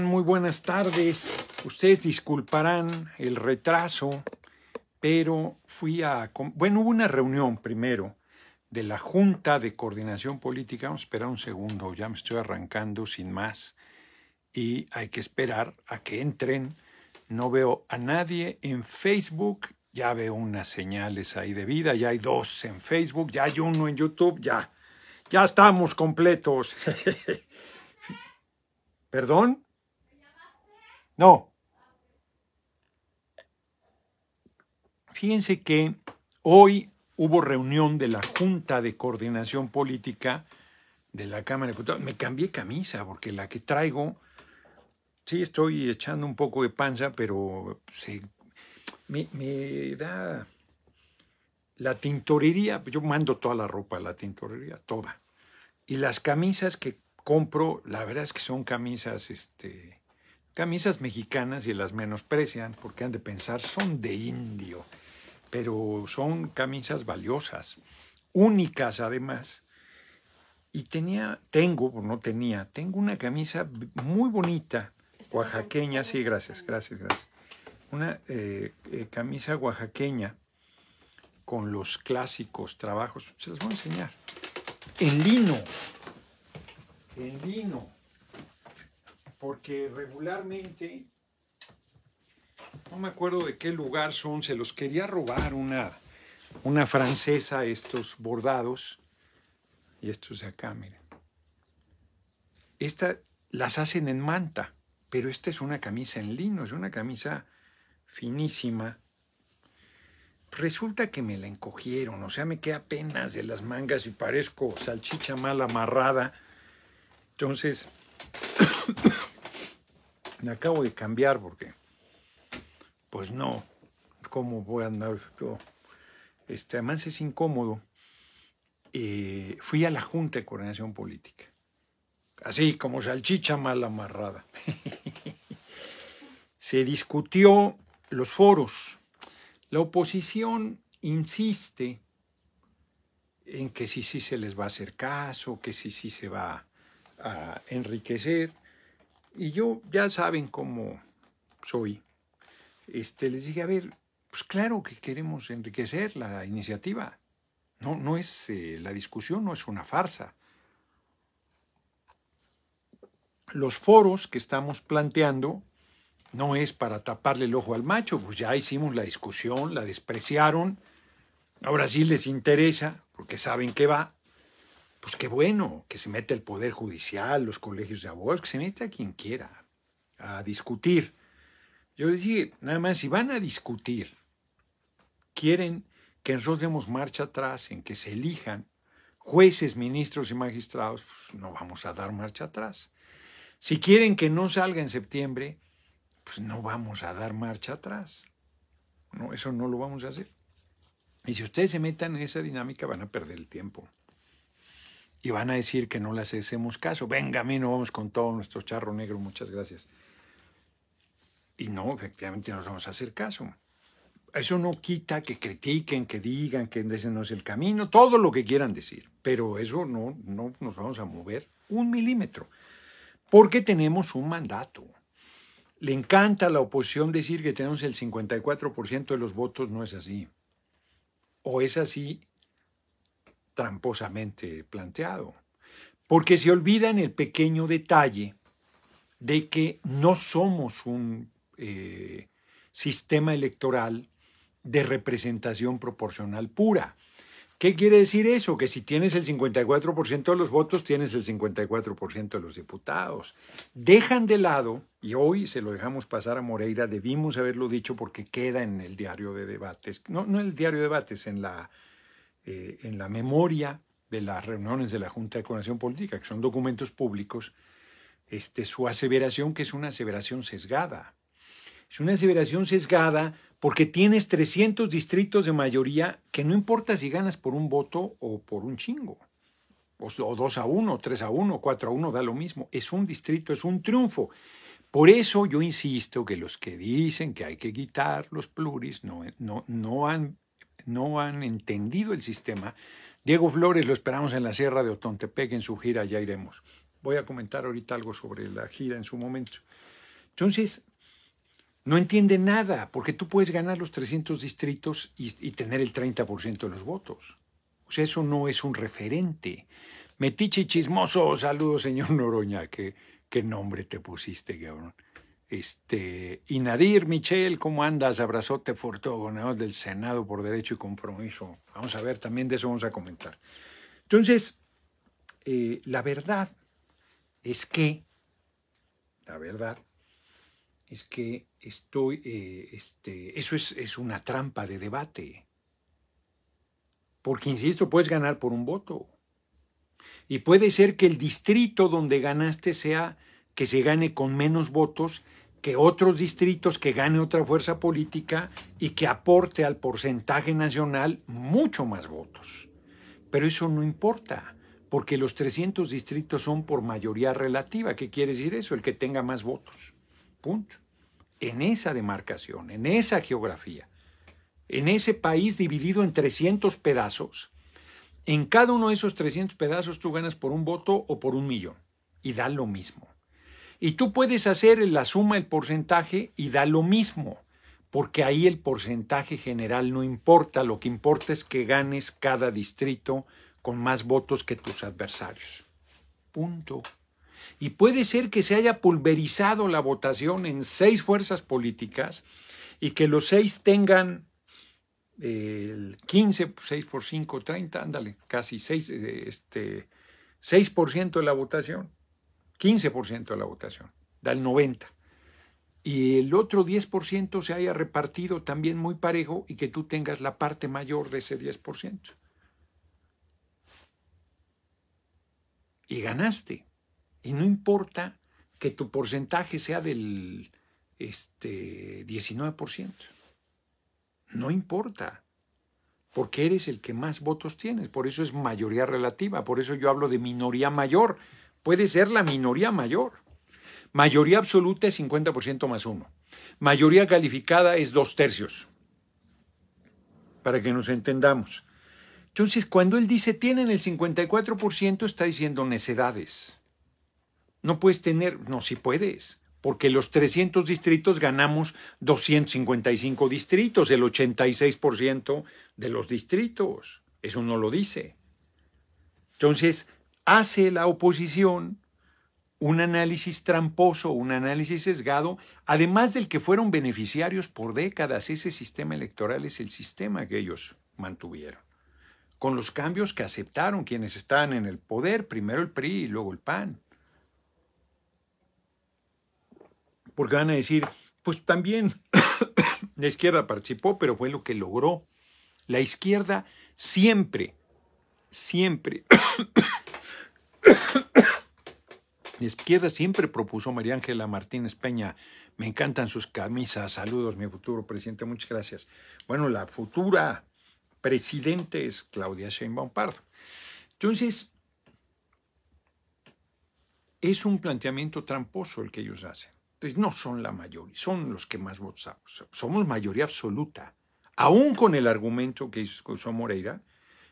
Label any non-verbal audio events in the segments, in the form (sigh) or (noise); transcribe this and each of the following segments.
Muy buenas tardes. Ustedes disculparán el retraso, pero fui a... Bueno, hubo una reunión primero de la Junta de Coordinación Política. Vamos a esperar un segundo, ya me estoy arrancando sin más. Y hay que esperar a que entren. No veo a nadie en Facebook. Ya veo unas señales ahí de vida. Ya hay dos en Facebook, ya hay uno en YouTube, ya. Ya estamos completos. (laughs) ¿Perdón? No. Fíjense que hoy hubo reunión de la Junta de Coordinación Política de la Cámara de Diputados. Me cambié camisa porque la que traigo, sí estoy echando un poco de panza, pero me, da la tintorería. Yo mando toda la ropa a la tintorería, toda. Y las camisas que compro, la verdad es que son camisas, este, camisas mexicanas y las menosprecian porque han de pensar son de indio, pero son camisas valiosas, únicas además. Y tenía, tengo, no tenía, tengo una camisa muy bonita, oaxaqueña, sí, gracias, gracias, gracias. Una eh, eh, camisa oaxaqueña con los clásicos trabajos, se las voy a enseñar, en lino, en lino porque regularmente, no me acuerdo de qué lugar son, se los quería robar una, una francesa, estos bordados, y estos de acá, miren. Estas las hacen en manta, pero esta es una camisa en lino, es una camisa finísima. Resulta que me la encogieron, o sea, me queda apenas de las mangas y parezco salchicha mal amarrada. Entonces, (coughs) me acabo de cambiar porque, pues no, ¿cómo voy a andar Este, además es incómodo. fui a la Junta de Coordinación Política. Así como salchicha mal amarrada. (laughs) Se discutió los foros. La oposición insiste en que si sí se les va a hacer caso, que sí sí se va a enriquecer. Y yo, ya saben cómo soy, este, les dije, a ver, pues claro que queremos enriquecer la iniciativa. No, no es eh, la discusión, no es una farsa. Los foros que estamos planteando no es para taparle el ojo al macho, pues ya hicimos la discusión, la despreciaron, ahora sí les interesa, porque saben que va, pues qué bueno que se mete el Poder Judicial, los colegios de abogados, que se meta quien quiera a discutir. Yo decía, nada más, si van a discutir, quieren que nosotros demos marcha atrás en que se elijan jueces, ministros y magistrados, pues no vamos a dar marcha atrás. Si quieren que no salga en septiembre, pues no vamos a dar marcha atrás. No, eso no lo vamos a hacer. Y si ustedes se metan en esa dinámica, van a perder el tiempo y van a decir que no les hacemos caso. Venga, a mí no vamos con todo nuestro charro negro, muchas gracias. Y no, efectivamente nos vamos a hacer caso. Eso no quita que critiquen, que digan, que ese no es el camino, todo lo que quieran decir. Pero eso no, no nos vamos a mover un milímetro, porque tenemos un mandato. Le encanta a la oposición decir que tenemos el 54% de los votos, no es así. O es así tramposamente planteado, porque se olvida en el pequeño detalle de que no somos un eh, sistema electoral de representación proporcional pura. ¿Qué quiere decir eso? Que si tienes el 54% de los votos, tienes el 54% de los diputados. Dejan de lado, y hoy se lo dejamos pasar a Moreira, debimos haberlo dicho porque queda en el diario de debates, no, no en el diario de debates, en la eh, en la memoria de las reuniones de la Junta de Coordinación Política, que son documentos públicos, este, su aseveración que es una aseveración sesgada. Es una aseveración sesgada porque tienes 300 distritos de mayoría que no importa si ganas por un voto o por un chingo, o, o 2 a 1, 3 a 1, 4 a 1, da lo mismo. Es un distrito, es un triunfo. Por eso yo insisto que los que dicen que hay que quitar los pluris no, no, no han no han entendido el sistema. Diego Flores lo esperamos en la Sierra de Otontepec en su gira, ya iremos. Voy a comentar ahorita algo sobre la gira en su momento. Entonces, no entiende nada, porque tú puedes ganar los 300 distritos y, tener el 30% de los votos. O sea, eso no es un referente. Metiche chismoso, saludos, señor Noroña, qué, qué nombre te pusiste, cabrón. Este, y Nadir Michel, ¿cómo andas? Abrazote fuerte, gobernador del Senado por Derecho y Compromiso. Vamos a ver, también de eso vamos a comentar. Entonces, eh, la verdad es que, la verdad es que estoy, eh, este, eso es, es una trampa de debate. Porque, insisto, puedes ganar por un voto. Y puede ser que el distrito donde ganaste sea que se gane con menos votos que otros distritos, que gane otra fuerza política y que aporte al porcentaje nacional mucho más votos. Pero eso no importa, porque los 300 distritos son por mayoría relativa. ¿Qué quiere decir eso? El que tenga más votos. Punto. En esa demarcación, en esa geografía, en ese país dividido en 300 pedazos, en cada uno de esos 300 pedazos tú ganas por un voto o por un millón. Y da lo mismo. Y tú puedes hacer la suma, el porcentaje y da lo mismo, porque ahí el porcentaje general no importa, lo que importa es que ganes cada distrito con más votos que tus adversarios. Punto. Y puede ser que se haya pulverizado la votación en seis fuerzas políticas y que los seis tengan eh, el 15, 6 por 5, 30, ándale, casi 6, eh, este, 6% de la votación. 15% de la votación, da el 90%. Y el otro 10% se haya repartido también muy parejo y que tú tengas la parte mayor de ese 10%. Y ganaste. Y no importa que tu porcentaje sea del este, 19%. No importa, porque eres el que más votos tienes, por eso es mayoría relativa, por eso yo hablo de minoría mayor, puede ser la minoría mayor. Mayoría absoluta es 50% más uno. Mayoría calificada es dos tercios. Para que nos entendamos. Entonces, cuando él dice tienen el 54%, está diciendo necedades. No puedes tener, no, si sí puedes, porque los 300 distritos ganamos 255 distritos, el 86% de los distritos. Eso no lo dice. Entonces, hace la oposición un análisis tramposo, un análisis sesgado, además del que fueron beneficiarios por décadas. Ese sistema electoral es el sistema que ellos mantuvieron, con los cambios que aceptaron quienes estaban en el poder, primero el PRI y luego el PAN. Porque van a decir, pues también (coughs) la izquierda participó, pero fue lo que logró. La izquierda siempre, siempre de (coughs) izquierda siempre propuso María Ángela Martínez Peña. Me encantan sus camisas. Saludos, mi futuro presidente. Muchas gracias. Bueno, la futura presidente es Claudia Sheinbaum Pardo. Entonces, es un planteamiento tramposo el que ellos hacen. Entonces, no son la mayoría, son los que más votamos. Somos mayoría absoluta. Aún con el argumento que usó Moreira,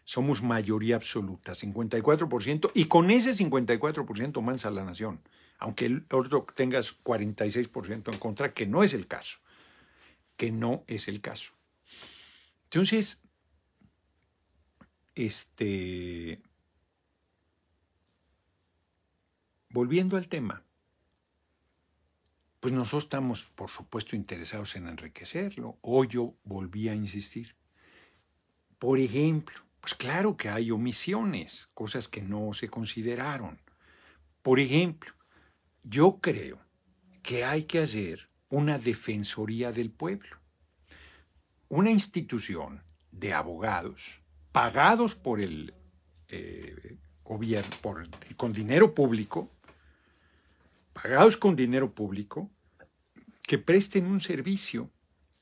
somos mayoría absoluta, 54%, y con ese 54% mansa la nación, aunque el otro tengas 46% en contra, que no es el caso, que no es el caso. Entonces, este, volviendo al tema, pues nosotros estamos, por supuesto, interesados en enriquecerlo. Hoy yo volví a insistir. Por ejemplo, pues claro que hay omisiones, cosas que no se consideraron. Por ejemplo, yo creo que hay que hacer una defensoría del pueblo, una institución de abogados pagados por el eh, gobierno, con dinero público, pagados con dinero público, que presten un servicio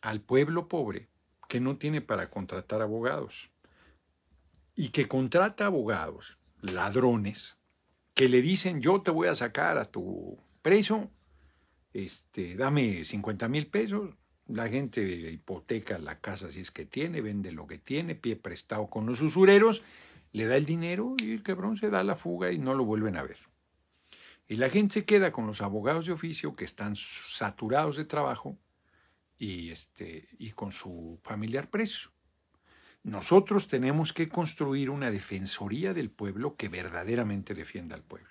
al pueblo pobre que no tiene para contratar abogados y que contrata abogados, ladrones, que le dicen yo te voy a sacar a tu preso, este, dame 50 mil pesos, la gente hipoteca la casa si es que tiene, vende lo que tiene, pie prestado con los usureros, le da el dinero y el quebrón se da la fuga y no lo vuelven a ver. Y la gente se queda con los abogados de oficio que están saturados de trabajo y, este, y con su familiar preso. Nosotros tenemos que construir una defensoría del pueblo que verdaderamente defienda al pueblo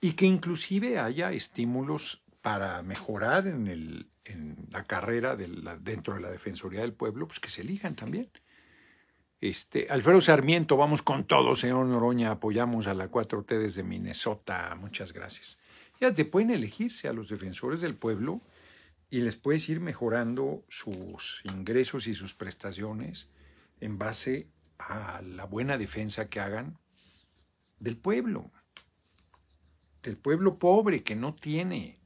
y que inclusive haya estímulos para mejorar en, la carrera dentro de la Defensoría del Pueblo, pues que se elijan también. Este, Alfredo Sarmiento, vamos con todo, señor Noroña, apoyamos a la 4T desde Minnesota, muchas gracias. Ya te pueden elegirse a los defensores del pueblo y les puedes ir mejorando sus ingresos y sus prestaciones en base a la buena defensa que hagan del pueblo, del pueblo pobre que no tiene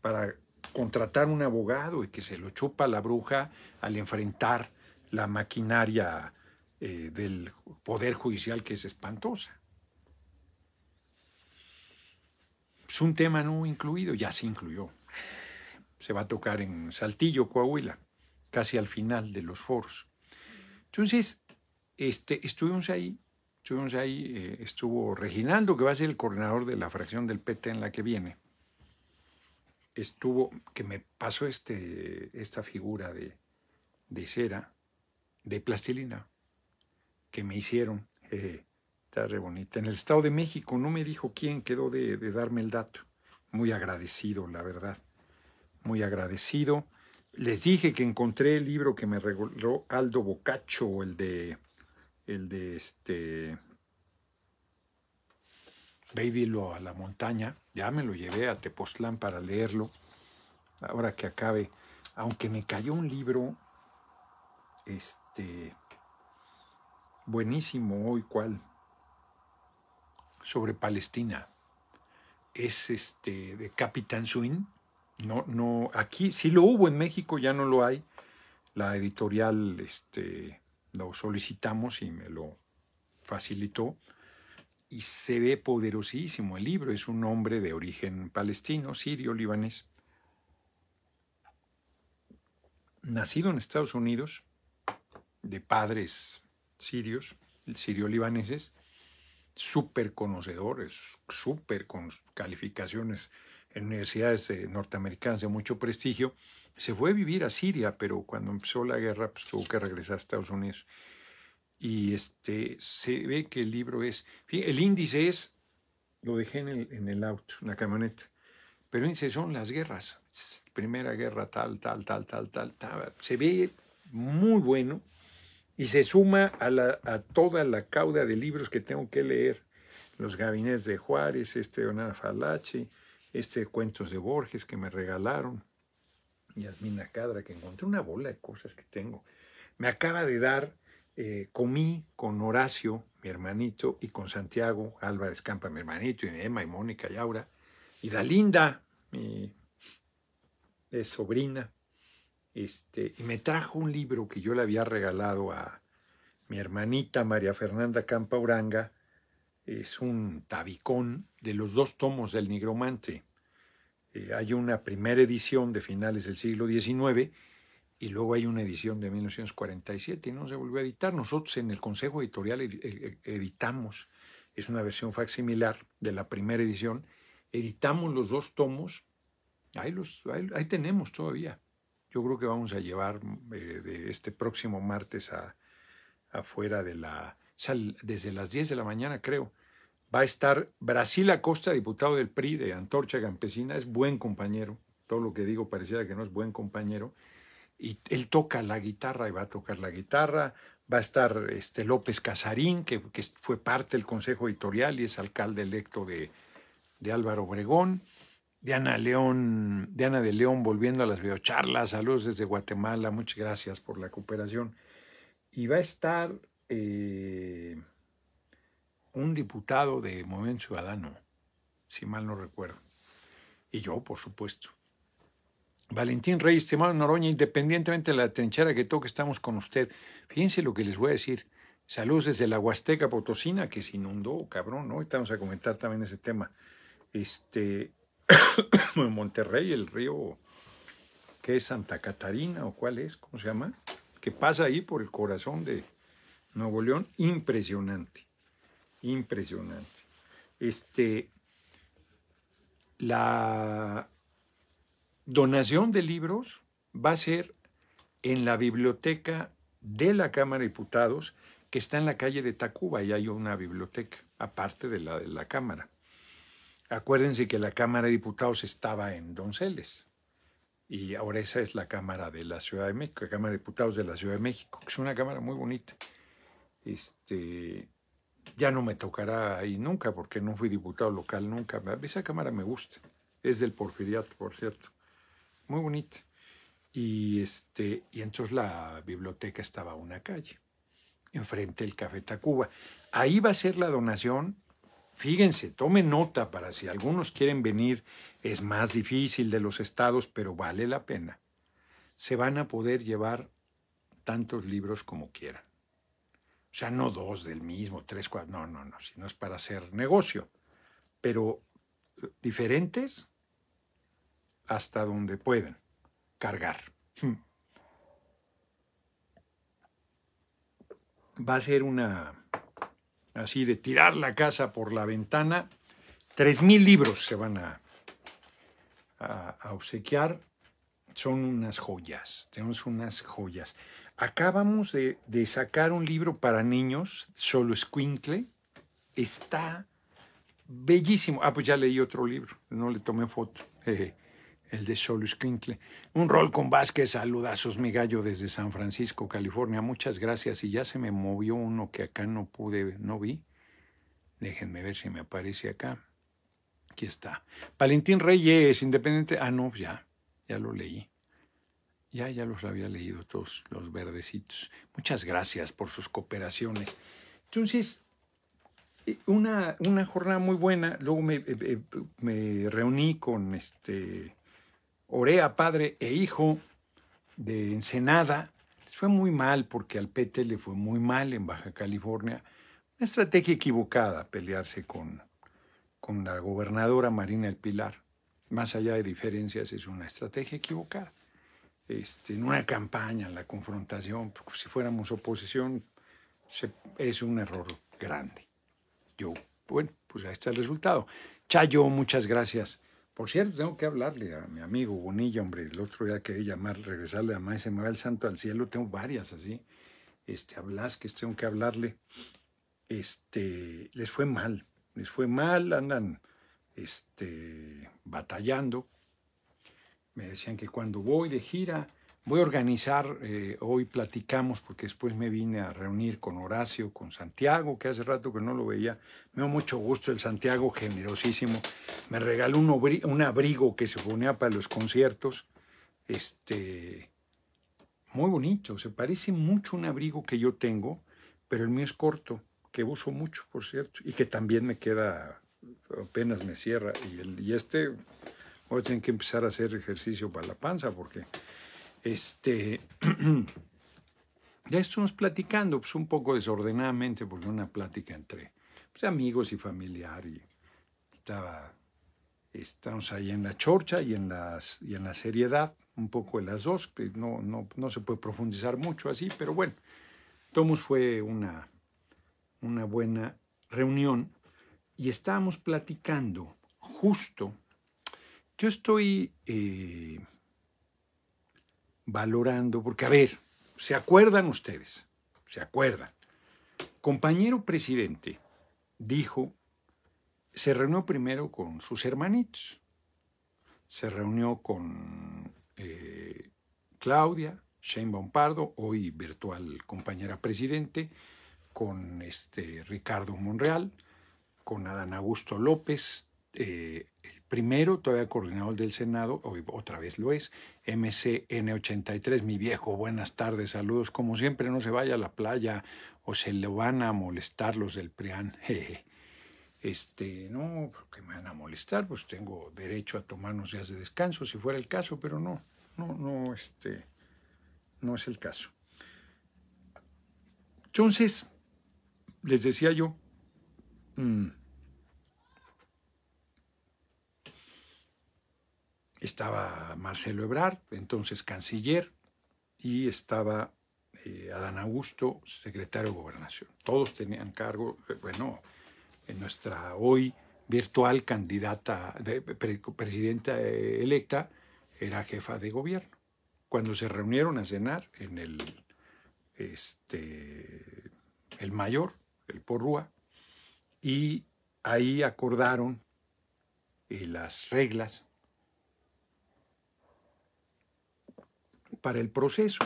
para contratar un abogado y que se lo chupa la bruja al enfrentar la maquinaria eh, del poder judicial que es espantosa. Es un tema no incluido, ya se incluyó. Se va a tocar en Saltillo, Coahuila, casi al final de los foros. Entonces, este, estuvimos ahí, estuvimos eh, estuvo Reginaldo, que va a ser el coordinador de la fracción del PT en la que viene. Estuvo, que me pasó este, esta figura de, cera, de plastilina, que me hicieron. Eh, está re bonita. En el Estado de México no me dijo quién quedó de, de darme el dato. Muy agradecido, la verdad. Muy agradecido. Les dije que encontré el libro que me regaló Aldo Bocaccio, el de, el de este a la montaña. Ya me lo llevé a Tepoztlán para leerlo. Ahora que acabe, aunque me cayó un libro, este, buenísimo hoy, ¿cuál? Sobre Palestina. Es este de Capitán Swin no, no, aquí sí lo hubo en México, ya no lo hay. La editorial este, lo solicitamos y me lo facilitó. Y se ve poderosísimo el libro. Es un hombre de origen palestino, sirio, libanés. Nacido en Estados Unidos, de padres sirios, sirio-libaneses, súper conocedores, súper con calificaciones en universidades eh, norteamericanas de mucho prestigio, se fue a vivir a Siria, pero cuando empezó la guerra pues, tuvo que regresar a Estados Unidos. Y este, se ve que el libro es, el índice es, lo dejé en el, en el auto, en la camioneta, pero el son las guerras, primera guerra tal, tal, tal, tal, tal, tal. Se ve muy bueno y se suma a, la, a toda la cauda de libros que tengo que leer. Los gabinetes de Juárez, este de Falachi, este cuentos de Borges que me regalaron, Yasmina Cadra, que encontré una bola de cosas que tengo. Me acaba de dar, eh, comí con Horacio, mi hermanito, y con Santiago Álvarez Campa, mi hermanito, y Emma y Mónica y Aura, y Dalinda, mi sobrina, este, y me trajo un libro que yo le había regalado a mi hermanita María Fernanda Campa Uranga, es un tabicón de los dos tomos del nigromante. Eh, hay una primera edición de finales del siglo XIX y luego hay una edición de 1947 y no se volvió a editar. Nosotros en el Consejo Editorial e-, e-, editamos, es una versión facsimilar de la primera edición, editamos los dos tomos, ahí, los, ahí, tenemos todavía. Yo creo que vamos a llevar eh, de este próximo martes a, afuera de la desde las 10 de la mañana, creo. Va a estar Brasil Acosta, diputado del PRI de Antorcha Campesina, es buen compañero. Todo lo que digo pareciera que no es buen compañero. Y él toca la guitarra y va a tocar la guitarra. Va a estar este López Casarín, que, fue parte del Consejo Editorial y es alcalde electo de, de Álvaro Obregón. Diana León, Diana de León volviendo a las videocharlas, saludos desde Guatemala, muchas gracias por la cooperación. Y va a estar eh, un diputado de Movimiento Ciudadano, si mal no recuerdo. Y yo, por supuesto. Valentín Reyes, estimado Noroña, independientemente de la trinchera que toque, estamos con usted. Fíjense lo que les voy a decir. Saludos desde la Huasteca Potosina, que se inundó, cabrón, ¿no? estamos a comentar también ese tema. Este, (coughs) en Monterrey, el río, que es Santa Catarina, o cuál es, ¿cómo se llama? Que pasa ahí por el corazón de, Nuevo León, impresionante, impresionante. Este, la donación de libros va a ser en la biblioteca de la Cámara de Diputados, que está en la calle de Tacuba, y hay una biblioteca, aparte de la de la Cámara. Acuérdense que la Cámara de Diputados estaba en Donceles, y ahora esa es la Cámara de la Ciudad de México, la Cámara de Diputados de la Ciudad de México, que es una Cámara muy bonita. Este, ya no me tocará ahí nunca porque no fui diputado local nunca. Esa cámara me gusta. Es del Porfiriato, por cierto. Muy bonita. Y, este, y entonces la biblioteca estaba a una calle, enfrente del Café Tacuba. Ahí va a ser la donación. Fíjense, tomen nota para si algunos quieren venir. Es más difícil de los estados, pero vale la pena. Se van a poder llevar tantos libros como quieran. O sea, no dos del mismo, tres, cuatro, no, no, no, sino es para hacer negocio. Pero eh, diferentes hasta donde pueden cargar. Hmm. Va a ser una, así de tirar la casa por la ventana. Tres mil libros se van a, a obsequiar. Son unas joyas, tenemos unas joyas. Acabamos de, sacar un libro para niños, Solo squinkle Está bellísimo. Ah, pues ya leí otro libro, no le tomé foto. (laughs) el de Solo Escuincle. Un rol con Vázquez, saludazos, mi gallo, desde San Francisco, California. Muchas gracias. Y ya se me movió uno que acá no pude, no vi. Déjenme ver si me aparece acá. Aquí está. Valentín Reyes, independiente. Ah, no, ya, ya lo leí. Ya, ya los había leído todos los verdecitos. Muchas gracias por sus cooperaciones. Entonces, eh, una, una jornada muy buena. Luego eh, eh, me, reuní con este Orea, padre e hijo de Ensenada. fue muy mal porque al PT le fue muy mal en Baja California. Una estrategia equivocada pelearse con, con la gobernadora Marina El Pilar. Más allá de diferencias, es una estrategia equivocada. Este, en una campaña, la confrontación, si fuéramos oposición, se, es un error grande. Yo, bueno, pues ahí está el resultado. Chayo, muchas gracias. Por cierto, tengo que hablarle a mi amigo Bonilla, hombre, el otro día que llamar, regresarle a Maese me va el santo al cielo, tengo varias así. Este, a que tengo que hablarle. Este, les fue mal, les fue mal, andan este, batallando, me decían que cuando voy de gira, voy a organizar, eh, hoy platicamos porque después me vine a reunir con Horacio, con Santiago, que hace rato que no lo veía, me dio mucho gusto el Santiago, generosísimo, me regaló un, abrigo que se ponía para los conciertos, este, muy bonito, se parece mucho un abrigo que yo tengo, pero el mío es corto, que uso mucho, por cierto, y que también me queda, apenas me cierra, y este Hoy tienen que empezar a hacer ejercicio para la panza porque este, (clears throat) ya estuvimos platicando pues, un poco desordenadamente porque una plática entre pues, amigos y familiar estamos ahí en la chorcha y en, y en la seriedad, un poco de las dos, no, no, no se puede profundizar mucho así, pero bueno, tomos fue una, una buena reunión y estábamos platicando justo yo estoy eh, valorando, porque a ver, ¿se acuerdan ustedes? ¿Se acuerdan? Compañero presidente dijo, se reunió primero con sus hermanitos, se reunió con eh, Claudia, Shane Bompardo, hoy virtual compañera presidente, con este Ricardo Monreal, con Adán Augusto López, eh, el Primero, todavía coordinador del Senado, otra vez lo es, MCN83, mi viejo, buenas tardes, saludos. Como siempre, no se vaya a la playa o se lo van a molestar los del PRIAN. (laughs) Este, no, porque me van a molestar, pues tengo derecho a tomar unos días de descanso si fuera el caso, pero no, no, no, este, no es el caso. Entonces, les decía yo, mmm, Estaba Marcelo Ebrard, entonces canciller, y estaba eh, Adán Augusto, secretario de Gobernación. Todos tenían cargo, eh, bueno, en nuestra hoy virtual candidata, presidenta eh, electa, era jefa de gobierno. Cuando se reunieron a cenar en el, este, el mayor, el Porrúa, y ahí acordaron las reglas para el proceso.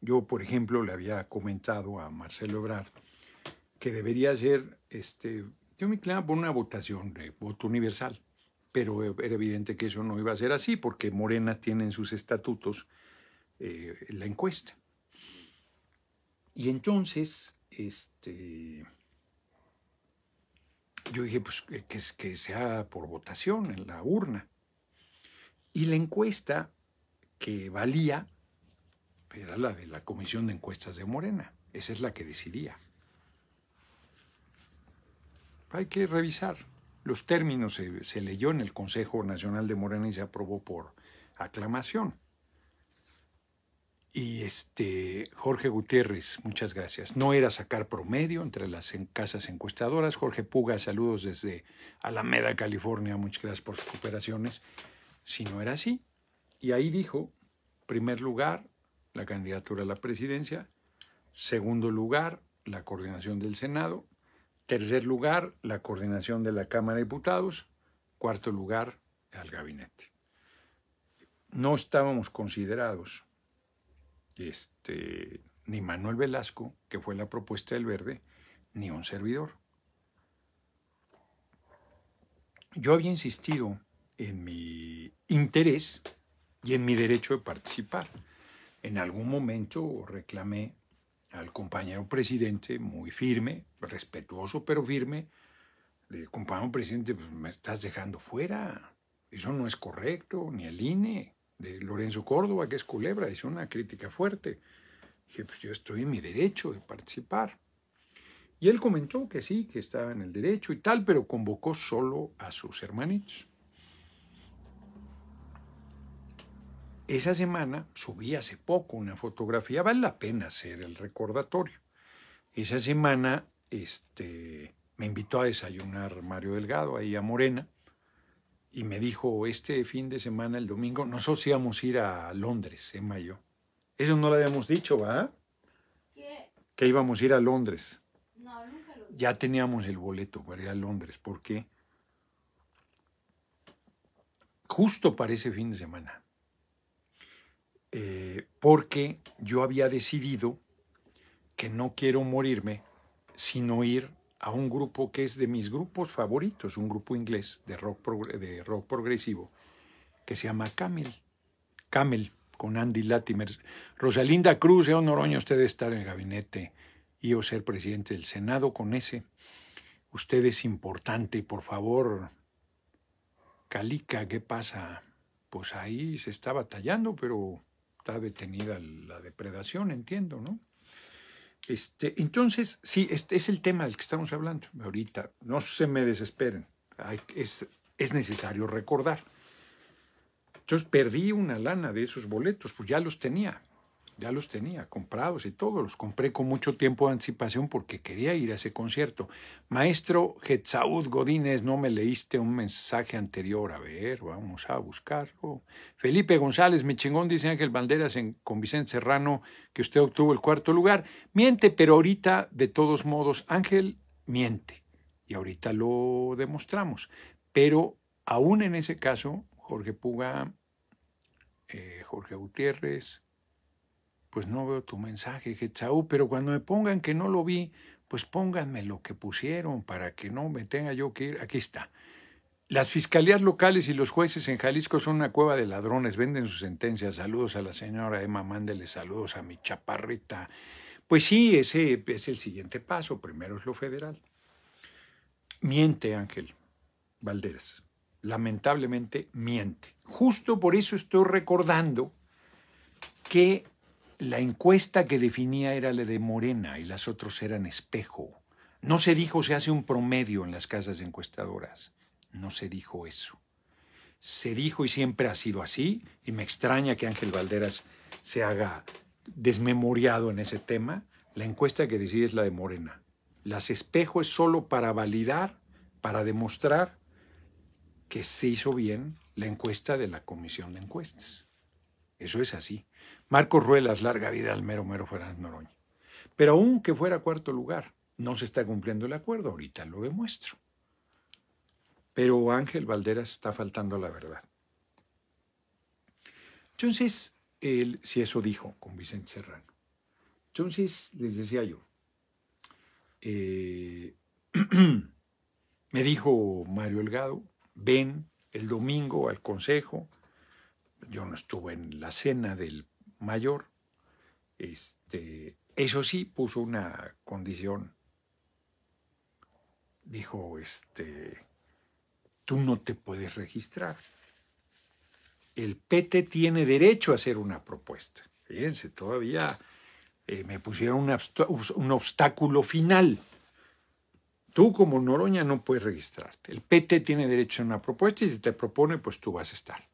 Yo, por ejemplo, le había comentado a Marcelo Ebrard que debería ser, este, yo me inclinaba por una votación de voto universal, pero era evidente que eso no iba a ser así porque Morena tiene en sus estatutos eh, la encuesta. Y entonces, este, yo dije, pues eh, que, que sea por votación en la urna. Y la encuesta que valía era la de la Comisión de Encuestas de Morena. Esa es la que decidía. Hay que revisar. Los términos se, leyó en el Consejo Nacional de Morena y se aprobó por aclamación. Y este, Jorge Gutiérrez, muchas gracias. No era sacar promedio entre las casas encuestadoras. Jorge Puga, saludos desde Alameda, California. Muchas gracias por sus cooperaciones. Si no era así. Y ahí dijo, primer lugar, la candidatura a la presidencia. Segundo lugar, la coordinación del Senado. Tercer lugar, la coordinación de la Cámara de Diputados. Cuarto lugar, al gabinete. No estábamos considerados, este, ni Manuel Velasco, que fue la propuesta del Verde, ni un servidor. Yo había insistido en mi interés y en mi derecho de participar en algún momento reclamé al compañero presidente, muy firme, respetuoso pero firme, de compañero presidente, pues, me estás dejando fuera, eso no es correcto, ni el INE, de Lorenzo Córdoba, que es culebra, hizo una crítica fuerte. Dije, pues yo estoy en mi derecho de participar. Y él comentó que sí, que estaba en el derecho y tal, pero convocó solo a sus hermanitos. Esa semana subí hace poco una fotografía, vale la pena hacer el recordatorio. Esa semana este, me invitó a desayunar Mario Delgado ahí a Morena y me dijo, este fin de semana, el domingo, nosotros íbamos a ir a Londres en mayo. Eso no lo habíamos dicho, ¿va? Que íbamos a ir a Londres. No, nunca Ya teníamos el boleto para ir a Londres. ¿Por qué? Justo para ese fin de semana. Eh, porque yo había decidido que no quiero morirme sino ir a un grupo que es de mis grupos favoritos, un grupo inglés de rock, de rock progresivo, que se llama Camel. Camel, con Andy Latimer. Rosalinda Cruz, es oroño usted estar en el gabinete y o ser presidente del Senado con ese. Usted es importante, por favor. Calica, ¿qué pasa? Pues ahí se está batallando, pero está detenida la depredación, entiendo, ¿no? Este, entonces, sí, este es el tema del que estamos hablando ahorita. No se me desesperen. es, es necesario recordar. Entonces perdí una lana de esos boletos, pues ya los tenía ya los tenía comprados y todos los compré con mucho tiempo de anticipación porque quería ir a ese concierto. Maestro Getzaud Godínez, no me leíste un mensaje anterior, a ver, vamos a buscarlo. Felipe González, mi chingón, dice Ángel Banderas con Vicente Serrano que usted obtuvo el cuarto lugar. Miente, pero ahorita, de todos modos, Ángel miente y ahorita lo demostramos. Pero aún en ese caso, Jorge Puga, eh, Jorge Gutiérrez, pues no veo tu mensaje, chau. pero cuando me pongan que no lo vi, pues pónganme lo que pusieron para que no me tenga yo que ir. Aquí está. Las fiscalías locales y los jueces en Jalisco son una cueva de ladrones, venden sus sentencias. Saludos a la señora Emma, mándele saludos a mi chaparrita. Pues sí, ese es el siguiente paso. Primero es lo federal. Miente, Ángel Valderas. Lamentablemente miente. Justo por eso estoy recordando que la encuesta que definía era la de Morena y las otras eran espejo. No se dijo se hace un promedio en las casas encuestadoras. No se dijo eso. Se dijo y siempre ha sido así, y me extraña que Ángel Valderas se haga desmemoriado en ese tema. La encuesta que decide es la de Morena. Las espejo es solo para validar, para demostrar que se hizo bien la encuesta de la comisión de encuestas. Eso es así. Marcos Ruelas, larga vida al mero mero Fernández Noroña. Pero aunque fuera cuarto lugar, no se está cumpliendo el acuerdo, ahorita lo demuestro. Pero Ángel Valderas está faltando la verdad. Entonces, si eso dijo con Vicente Serrano. Entonces, les decía yo, eh, (clears throat) me dijo Mario Elgado, ven el domingo al consejo. Yo no estuve en la cena del mayor. Este, eso sí, puso una condición. Dijo, este, tú no te puedes registrar. El PT tiene derecho a hacer una propuesta. Fíjense, todavía eh, me pusieron un, un obstáculo final. Tú como Noroña no puedes registrarte. El PT tiene derecho a una propuesta y si te propone, pues tú vas a estar.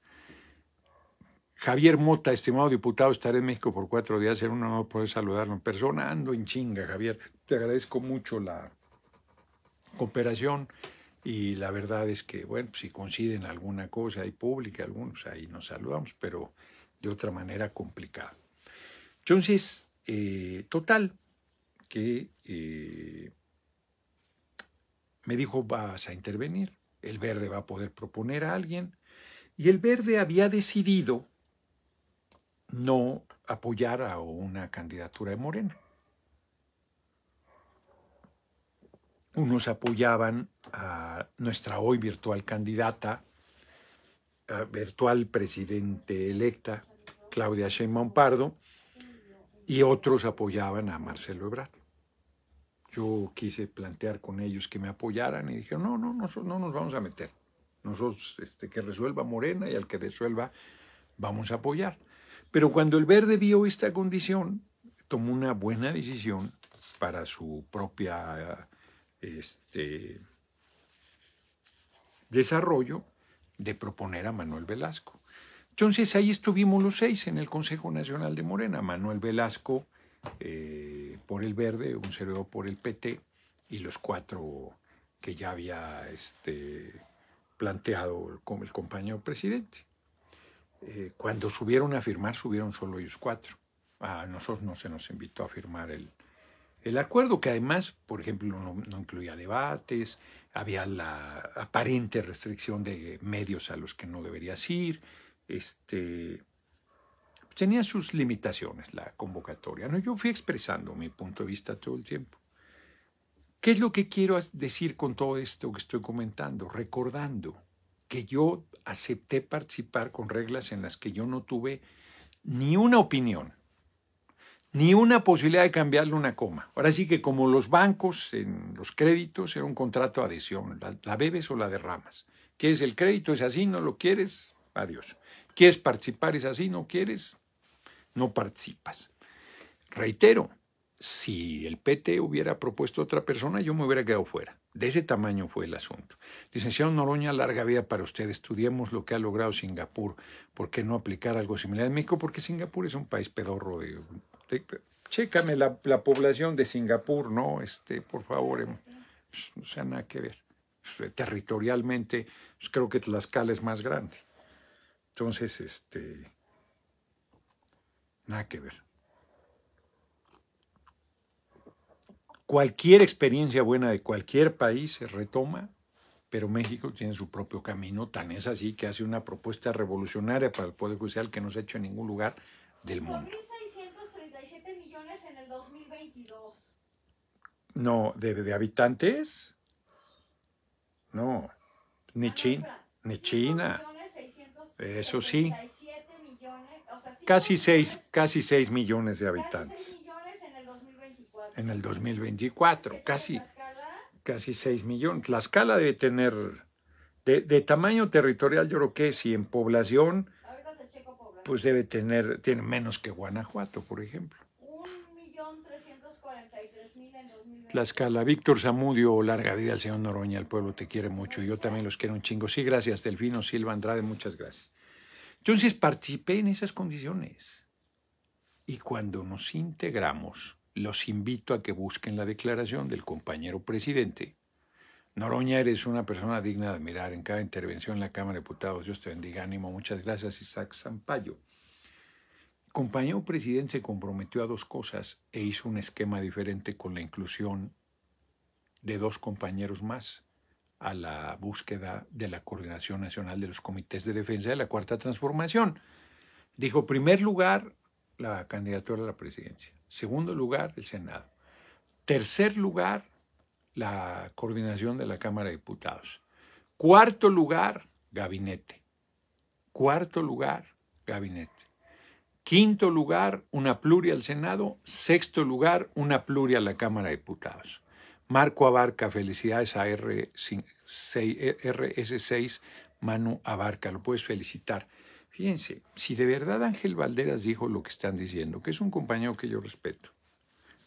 Javier Mota, estimado diputado, estaré en México por cuatro días. Era uno honor poder saludarlo en persona. Ando en chinga, Javier. Te agradezco mucho la cooperación y la verdad es que, bueno, si coinciden alguna cosa y pública, algunos ahí nos saludamos, pero de otra manera complicada. Entonces, eh, total, que eh, me dijo, vas a intervenir, el verde va a poder proponer a alguien, y el verde había decidido no a una candidatura de Morena. Unos apoyaban a nuestra hoy virtual candidata, virtual presidente electa, Claudia Sheinbaum Pardo, y otros apoyaban a Marcelo Ebrard. Yo quise plantear con ellos que me apoyaran y dijeron, no, no, no, no nos vamos a meter. Nosotros, este, que resuelva Morena y al que resuelva vamos a apoyar. Pero cuando el verde vio esta condición, tomó una buena decisión para su propia este, desarrollo de proponer a Manuel Velasco. Entonces ahí estuvimos los seis en el Consejo Nacional de Morena, Manuel Velasco eh, por el Verde, un servidor por el PT y los cuatro que ya había este, planteado el compañero presidente. Eh, cuando subieron a firmar, subieron solo ellos cuatro. A nosotros no se nos invitó a firmar el, el acuerdo, que además, por ejemplo, no, incluía debates, había la aparente restricción de medios a los que no deberías ir, este, tenía sus limitaciones la convocatoria. ¿no? Yo fui expresando mi punto de vista todo el tiempo. ¿Qué es lo que quiero decir con todo esto que estoy comentando? Recordando que yo acepté participar con reglas en las que yo no tuve ni una opinión, ni una posibilidad de cambiarle una coma. Ahora sí que como los bancos en los créditos era un contrato de adhesión, la, bebes o la derramas. es el crédito? ¿Es así? ¿No lo quieres? Adiós. ¿Quieres participar? ¿Es así? ¿No quieres? No participas. Reitero, si el PT hubiera propuesto otra persona, yo me hubiera quedado fuera. De ese tamaño fue el asunto. Licenciado Noroña, larga vida para usted. Estudiemos lo que ha logrado Singapur. ¿Por qué no aplicar algo similar en México? Porque Singapur es un país pedorro de... chécame la, población de Singapur, ¿no? Este, por favor, no em, pues, sea nada que ver. Pues, eh, territorialmente, pues, creo que Tlaxcala es más grande. Entonces, este... Nada que ver. Cualquier experiencia buena de cualquier país se retoma, pero México tiene su propio camino, tan es así que hace una propuesta revolucionaria para el Poder Judicial que no se ha hecho en ningún lugar del mundo. millones en el 2022. No, de, de habitantes. No, ni, ah, China, ni China. Eso sí. Casi seis, casi 6 millones de habitantes en el 2024, casi, casi 6 millones. La escala debe tener, de, tamaño territorial yo creo que si en población, pues debe tener, tiene menos que Guanajuato, por ejemplo. 1.343.000 en La escala Víctor Zamudio, larga vida al señor Noroña, el pueblo te quiere mucho, yo también los quiero un chingo. Sí, gracias, Delfino Silva Andrade, muchas gracias. Entonces participé en esas condiciones. Y cuando nos integramos, los invito a que busquen la declaración del compañero presidente. Noroña, eres una persona digna de admirar en cada intervención en la Cámara de Diputados. Dios te bendiga, ánimo. Muchas gracias, Isaac Sampaio. compañero presidente se comprometió a dos cosas e hizo un esquema diferente con la inclusión de dos compañeros más a la búsqueda de la coordinación nacional de los comités de defensa de la cuarta transformación. Dijo, primer lugar, la candidatura a la presidencia. Segundo lugar, el Senado. Tercer lugar, la coordinación de la Cámara de Diputados. Cuarto lugar, gabinete. Cuarto lugar, gabinete. Quinto lugar, una pluria al Senado. Sexto lugar, una pluria a la Cámara de Diputados. Marco Abarca, felicidades a RS6, Manu Abarca, lo puedes felicitar. Fíjense, si de verdad Ángel Valderas dijo lo que están diciendo, que es un compañero que yo respeto,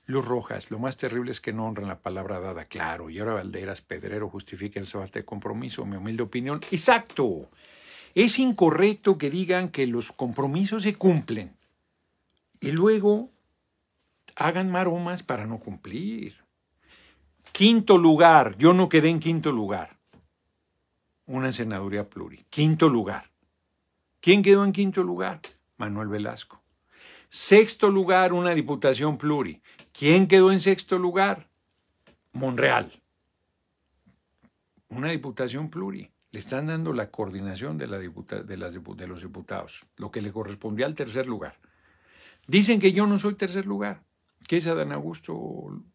Los Rojas, lo más terrible es que no honran la palabra dada, claro, y ahora Valderas, Pedrero, justifiquen esa falta de compromiso, mi humilde opinión. Exacto, es incorrecto que digan que los compromisos se cumplen y luego hagan maromas para no cumplir. Quinto lugar, yo no quedé en quinto lugar, una senaduría pluri, quinto lugar. ¿Quién quedó en quinto lugar? Manuel Velasco. Sexto lugar, una diputación pluri. ¿Quién quedó en sexto lugar? Monreal. Una diputación pluri. Le están dando la coordinación de, los diputados, lo que le correspondía al tercer lugar. Dicen que yo no soy tercer lugar, que es Adán Augusto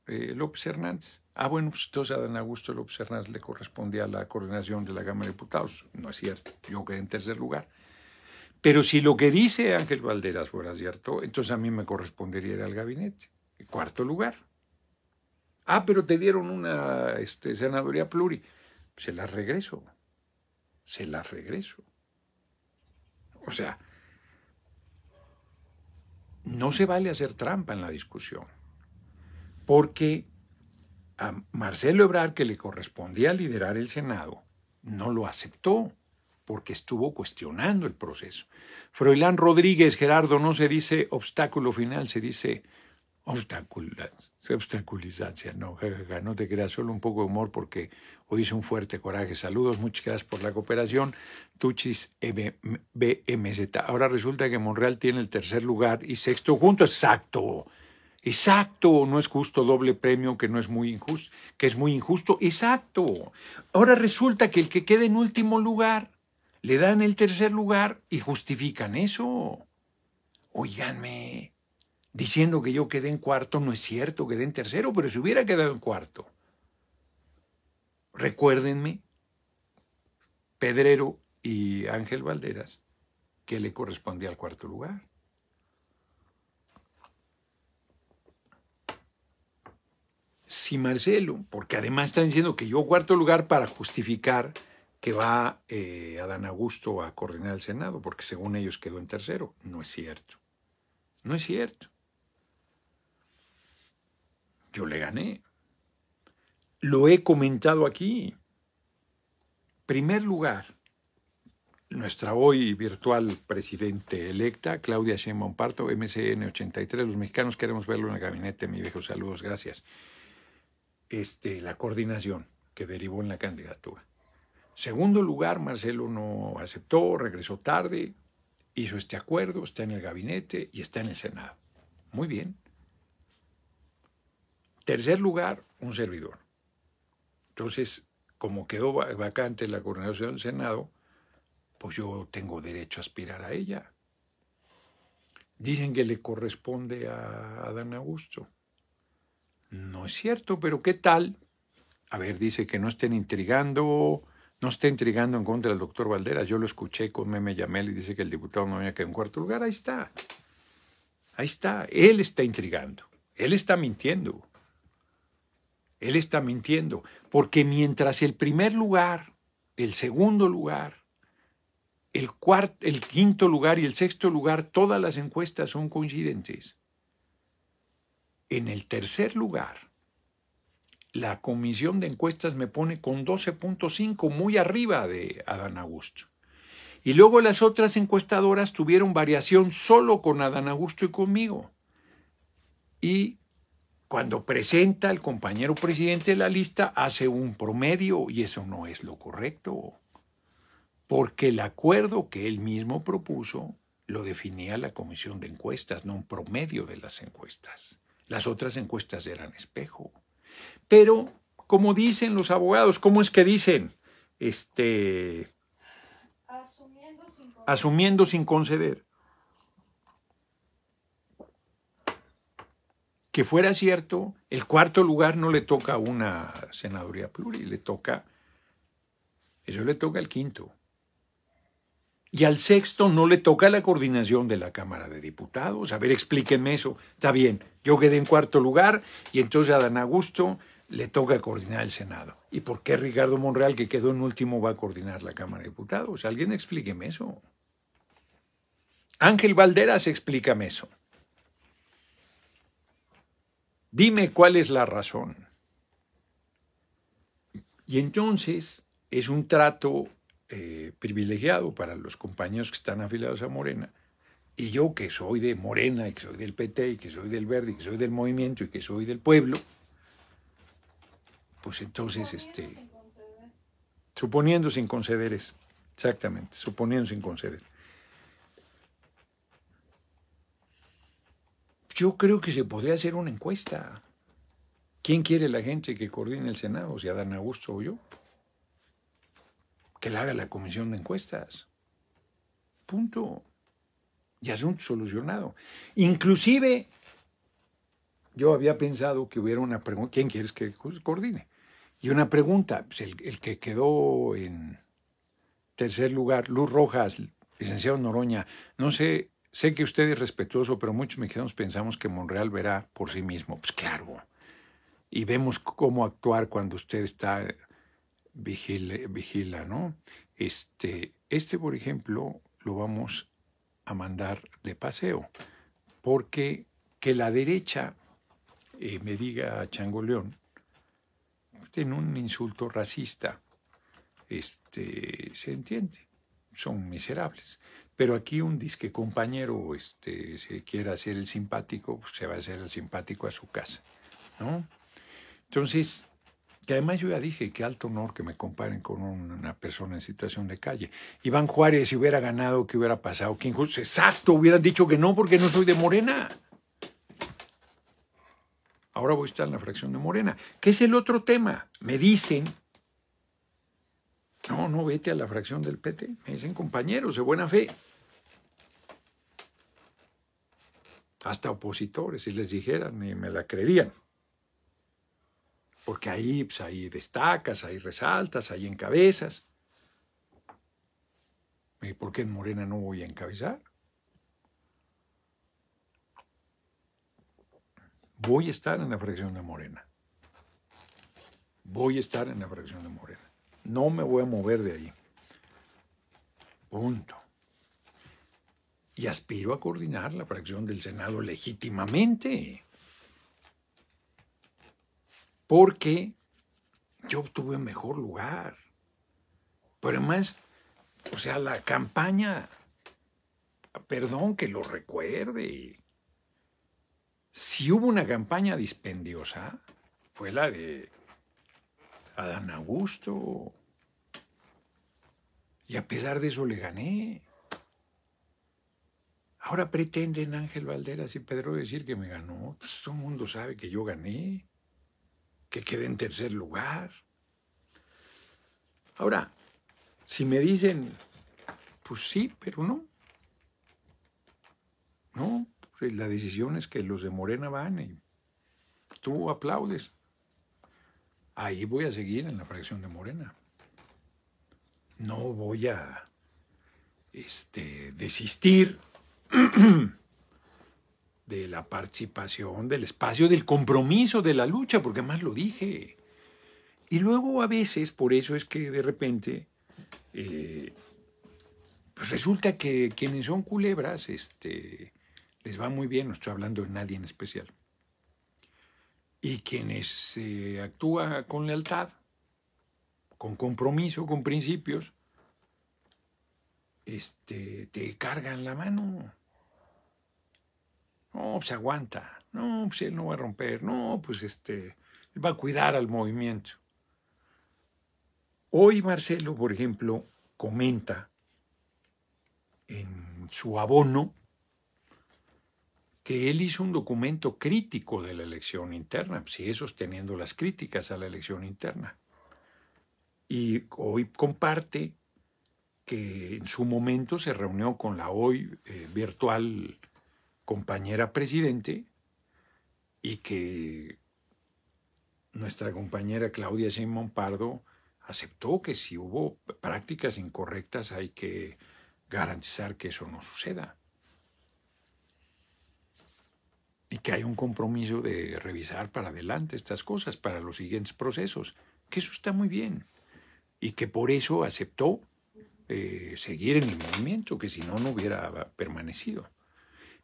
eh, López Hernández. Ah, bueno, pues entonces a Adán Augusto López Hernández le correspondía a la coordinación de la Cámara de Diputados. No es cierto, yo quedé en tercer lugar. Pero si lo que dice Ángel Valderas fuera cierto, entonces a mí me correspondería ir al gabinete. cuarto lugar. Ah, pero te dieron una este, senaduría pluri. Se la regreso. Se la regreso. O sea, no se vale hacer trampa en la discusión. Porque a Marcelo Ebrar, que le correspondía liderar el Senado, no lo aceptó porque estuvo cuestionando el proceso. Froilán Rodríguez, Gerardo, no se dice obstáculo final, se dice obstaculización. No, no te creas, solo un poco de humor porque hoy hice un fuerte coraje. Saludos, muchas gracias por la cooperación. Tuchis BMZ. Ahora resulta que Monreal tiene el tercer lugar y sexto junto. Exacto. Exacto, no es justo doble premio que no es muy injusto, que es muy injusto. Exacto. Ahora resulta que el que queda en último lugar le dan el tercer lugar y justifican eso. Oiganme, diciendo que yo quedé en cuarto no es cierto, quedé en tercero, pero si hubiera quedado en cuarto. Recuérdenme, Pedrero y Ángel Valderas, que le correspondía al cuarto lugar. Sí, Marcelo, porque además están diciendo que yo cuarto lugar para justificar que va eh, a Adán Augusto a coordinar el Senado, porque según ellos quedó en tercero. No es cierto. No es cierto. Yo le gané. Lo he comentado aquí. Primer lugar, nuestra hoy virtual presidente electa, Claudia Sheinbaum Parto, MCN 83. Los mexicanos queremos verlo en el gabinete, mi viejo. Saludos, gracias. Este, la coordinación que derivó en la candidatura. Segundo lugar, Marcelo no aceptó, regresó tarde, hizo este acuerdo, está en el gabinete y está en el Senado. Muy bien. Tercer lugar, un servidor. Entonces, como quedó vacante la coordinación del Senado, pues yo tengo derecho a aspirar a ella. Dicen que le corresponde a Adán Augusto. No es cierto, pero ¿qué tal? A ver, dice que no estén intrigando, no está intrigando en contra del doctor Valderas. Yo lo escuché con Meme Yamel y dice que el diputado no había quedado en cuarto lugar. Ahí está. Ahí está. Él está intrigando. Él está mintiendo. Él está mintiendo. Porque mientras el primer lugar, el segundo lugar, el, cuarto, el quinto lugar y el sexto lugar, todas las encuestas son coincidentes. En el tercer lugar, la comisión de encuestas me pone con 12.5, muy arriba de Adán Augusto. Y luego las otras encuestadoras tuvieron variación solo con Adán Augusto y conmigo. Y cuando presenta el compañero presidente de la lista, hace un promedio y eso no es lo correcto. Porque el acuerdo que él mismo propuso lo definía la comisión de encuestas, no un promedio de las encuestas. Las otras encuestas eran espejo. Pero, como dicen los abogados, ¿cómo es que dicen? Este, asumiendo sin conceder. que fuera cierto, el cuarto lugar no le toca a una senaduría pluri, le toca, eso le toca al quinto y al sexto no le toca la coordinación de la Cámara de Diputados. A ver, explíquenme eso. Está bien, yo quedé en cuarto lugar y entonces a Dan Augusto le toca coordinar el Senado. ¿Y por qué Ricardo Monreal, que quedó en último, va a coordinar la Cámara de Diputados? Alguien explíqueme eso. Ángel Valderas, explícame eso. Dime cuál es la razón. Y entonces es un trato eh, privilegiado para los compañeros que están afiliados a Morena. Y yo que soy de Morena, y que soy del PT, y que soy del Verde, y que soy del Movimiento, y que soy del pueblo, pues entonces, este, suponiendo sin conceder exactamente, suponiendo sin conceder. Yo creo que se podría hacer una encuesta. ¿Quién quiere la gente que coordine el Senado? ¿Si Dan Augusto o yo? que la haga la comisión de encuestas. Punto. Y asunto solucionado. Inclusive, yo había pensado que hubiera una pregunta, ¿quién quieres que coordine? Y una pregunta, pues, el, el, que quedó en tercer lugar, Luz Rojas, licenciado Noroña, no sé, sé que usted es respetuoso, pero muchos mexicanos pensamos que Monreal verá por sí mismo. Pues claro. Y vemos cómo actuar cuando usted está vigila, vigila ¿no? Este, este, por ejemplo, lo vamos a mandar de paseo, porque que la derecha eh, me diga a Changoleón en un insulto racista, este, se entiende, son miserables. Pero aquí un disque compañero este, se quiera hacer el simpático, pues, se va a hacer el simpático a su casa, ¿no? Entonces, que además yo ya dije que alto honor que me comparen con una persona en situación de calle. Iván Juárez, si hubiera ganado, ¿qué hubiera pasado? ¿Qué injusto, exacto, hubieran dicho que no porque no soy de Morena. Ahora voy a estar en la fracción de Morena, ¿Qué es el otro tema. Me dicen, no, no, vete a la fracción del PT. Me dicen compañeros de buena fe. Hasta opositores, si les dijeran, ni me la creerían porque ahí, pues, destacas, ahí resaltas, ahí encabezas. ¿Y por qué en Morena no voy a encabezar? Voy a estar en la fracción de Morena. Voy a estar en la fracción de Morena. No me voy a mover de ahí. Punto. Y aspiro a coordinar la fracción del Senado legítimamente porque yo obtuve mejor lugar. Pero además, o sea, la campaña, perdón que lo recuerde, si hubo una campaña dispendiosa, fue la de Adán Augusto. Y a pesar de eso le gané. Ahora pretenden Ángel Valderas y Pedro decir que me ganó. Pues, todo el mundo sabe que yo gané que quede en tercer lugar. Ahora, si me dicen, pues sí, pero no. No, pues la decisión es que los de Morena van y tú aplaudes. Ahí voy a seguir en la fracción de Morena. No voy a este, desistir. (clears throat) de la participación, del espacio, del compromiso, de la lucha, porque más lo dije. Y luego a veces, por eso es que de repente, eh, pues resulta que quienes son culebras, este, les va muy bien, no estoy hablando de nadie en especial. Y quienes se eh, actúa con lealtad, con compromiso, con principios, este, te cargan la mano. No, pues aguanta. No, pues él no va a romper. No, pues este, él va a cuidar al movimiento. Hoy Marcelo, por ejemplo, comenta en su abono que él hizo un documento crítico de la elección interna, pues, sigue sosteniendo las críticas a la elección interna. Y hoy comparte que en su momento se reunió con la hoy eh, virtual compañera presidente y que nuestra compañera Claudia Simón Pardo aceptó que si hubo prácticas incorrectas hay que garantizar que eso no suceda. Y que hay un compromiso de revisar para adelante estas cosas, para los siguientes procesos, que eso está muy bien. Y que por eso aceptó eh, seguir en el movimiento, que si no, no hubiera permanecido.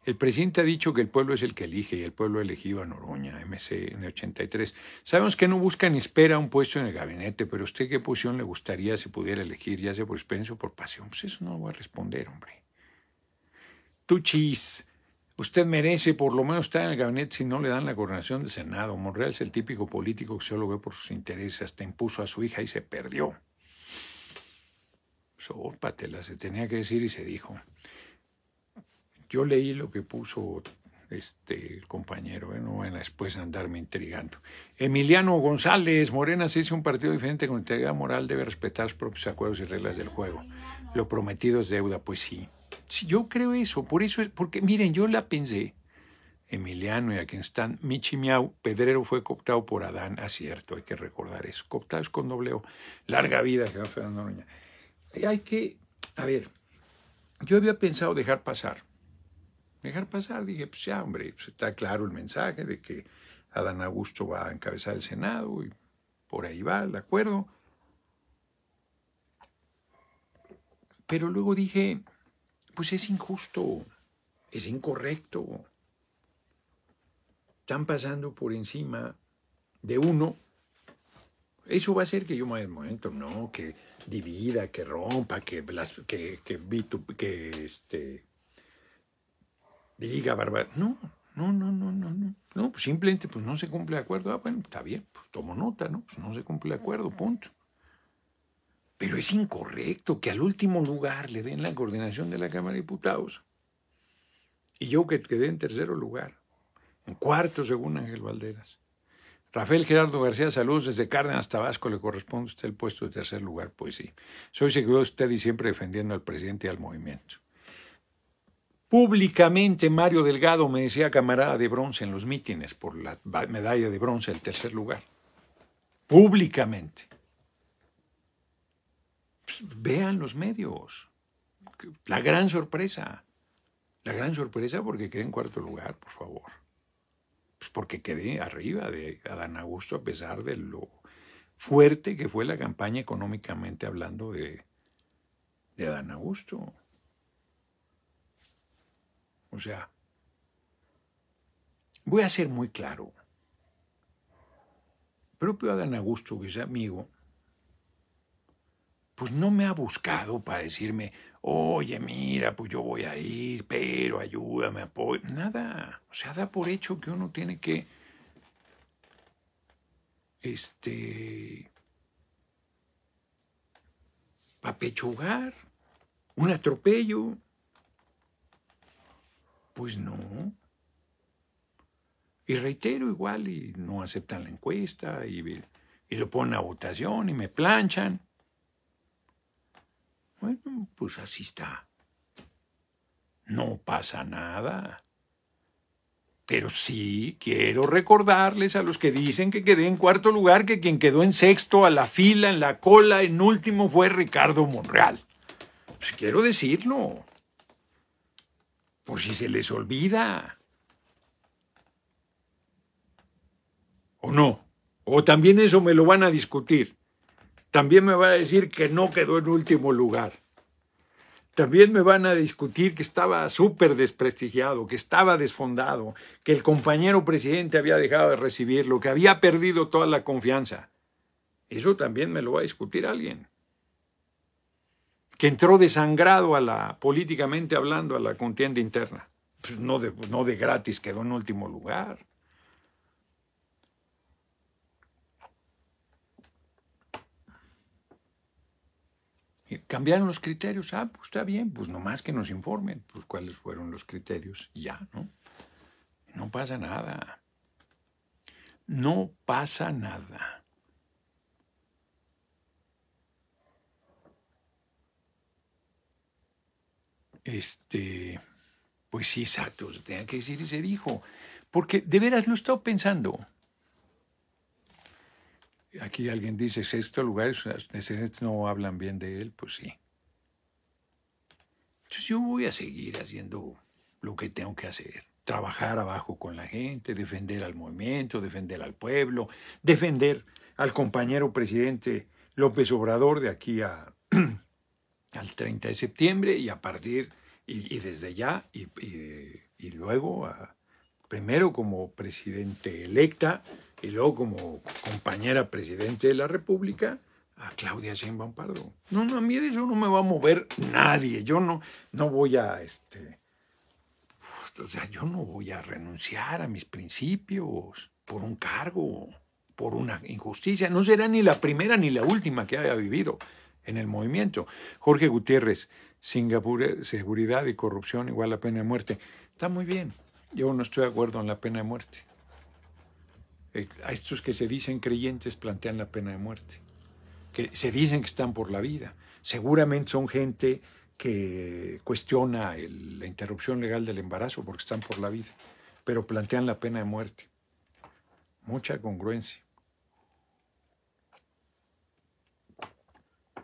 El presidente ha dicho que el pueblo es el que elige y el pueblo ha elegido a Noroña, MC en el 83. Sabemos que no busca ni espera un puesto en el gabinete, pero ¿usted qué posición le gustaría si pudiera elegir, ya sea por experiencia o por pasión? Pues eso no lo voy a responder, hombre. Tuchis, usted merece por lo menos estar en el gabinete si no le dan la coordinación del Senado. Monreal es el típico político que solo ve por sus intereses, hasta impuso a su hija y se perdió. patela se tenía que decir y se dijo. Yo leí lo que puso este, el compañero, en ¿eh? después andarme intrigando. Emiliano González, Morena se hizo un partido diferente con integridad moral, debe respetar los propios acuerdos y reglas del juego. Lo prometido es deuda, pues sí. sí yo creo eso, por eso es, porque miren, yo la pensé. Emiliano y a quien están Michi Miau, Pedrero fue cooptado por Adán, acierto, ah, hay que recordar eso. Cooptados con dobleo, larga vida, Fernando Hay que, a ver, yo había pensado dejar pasar dejar pasar. Dije, pues ya, hombre, pues está claro el mensaje de que Adán Augusto va a encabezar el Senado y por ahí va el acuerdo. Pero luego dije, pues es injusto, es incorrecto. Están pasando por encima de uno. Eso va a ser que yo me momento, no, que divida, que rompa, que, que, que, que este, diga Barbara, No, no, no, no, no, no. No, pues simplemente pues no se cumple el acuerdo. Ah, bueno, está bien, pues tomo nota, ¿no? Pues no se cumple el acuerdo, punto. Pero es incorrecto que al último lugar le den la coordinación de la Cámara de Diputados. Y yo que quedé en tercer lugar, en cuarto según Ángel Valderas. Rafael Gerardo García Saludos desde Cárdenas, Tabasco, le corresponde usted el puesto de tercer lugar, pues sí. Soy seguro de usted y siempre defendiendo al presidente y al movimiento. Públicamente Mario Delgado me decía camarada de bronce en los mítines por la medalla de bronce el tercer lugar. Públicamente. Pues, vean los medios. La gran sorpresa. La gran sorpresa porque quedé en cuarto lugar, por favor. Pues porque quedé arriba de Adán Augusto a pesar de lo fuerte que fue la campaña económicamente hablando de, de Adán Augusto. O sea, voy a ser muy claro. propio Adán Augusto, que es amigo, pues no me ha buscado para decirme, oye, mira, pues yo voy a ir, pero ayúdame, apoyo. Nada. O sea, da por hecho que uno tiene que. Este. pechugar un atropello. Pues no. Y reitero igual y no aceptan la encuesta y, y lo ponen a votación y me planchan. Bueno, pues así está. No pasa nada. Pero sí quiero recordarles a los que dicen que quedé en cuarto lugar que quien quedó en sexto a la fila, en la cola, en último fue Ricardo Monreal. Pues quiero decirlo. Por si se les olvida. ¿O no? ¿O también eso me lo van a discutir? También me van a decir que no quedó en último lugar. También me van a discutir que estaba súper desprestigiado, que estaba desfondado, que el compañero presidente había dejado de recibirlo, que había perdido toda la confianza. Eso también me lo va a discutir alguien que entró desangrado a la, políticamente hablando, a la contienda interna. Pues no, de, no de gratis quedó en último lugar. cambiaron los criterios. Ah, pues está bien, pues nomás que nos informen pues, cuáles fueron los criterios ya, ¿no? No pasa nada. No pasa nada. Este, pues sí, exacto, se tenía que decir y se dijo. Porque de veras lo he estado pensando. Aquí alguien dice, este sexto que no hablan bien de él, pues sí. Entonces yo voy a seguir haciendo lo que tengo que hacer. Trabajar abajo con la gente, defender al movimiento, defender al pueblo, defender al compañero presidente López Obrador de aquí a (clears throat) al 30 de septiembre y a partir y, desde ya y, y, luego primero como presidente electa y luego como compañera presidente de la República a Claudia Sheinbaum Pardo. No, no, a mí de eso no me va a mover nadie. Yo no, no voy a, este, yo no voy a renunciar a mis principios por un cargo, por una injusticia. No será ni la primera ni la última que haya vivido en el movimiento. Jorge Gutiérrez, Singapur, seguridad y corrupción igual a pena de muerte. Está muy bien. Yo no estoy de acuerdo en la pena de muerte. Eh, a estos que se dicen creyentes plantean la pena de muerte, que se dicen que están por la vida. Seguramente son gente que cuestiona la interrupción legal del embarazo porque están por la vida, pero plantean la pena de muerte. Mucha congruencia.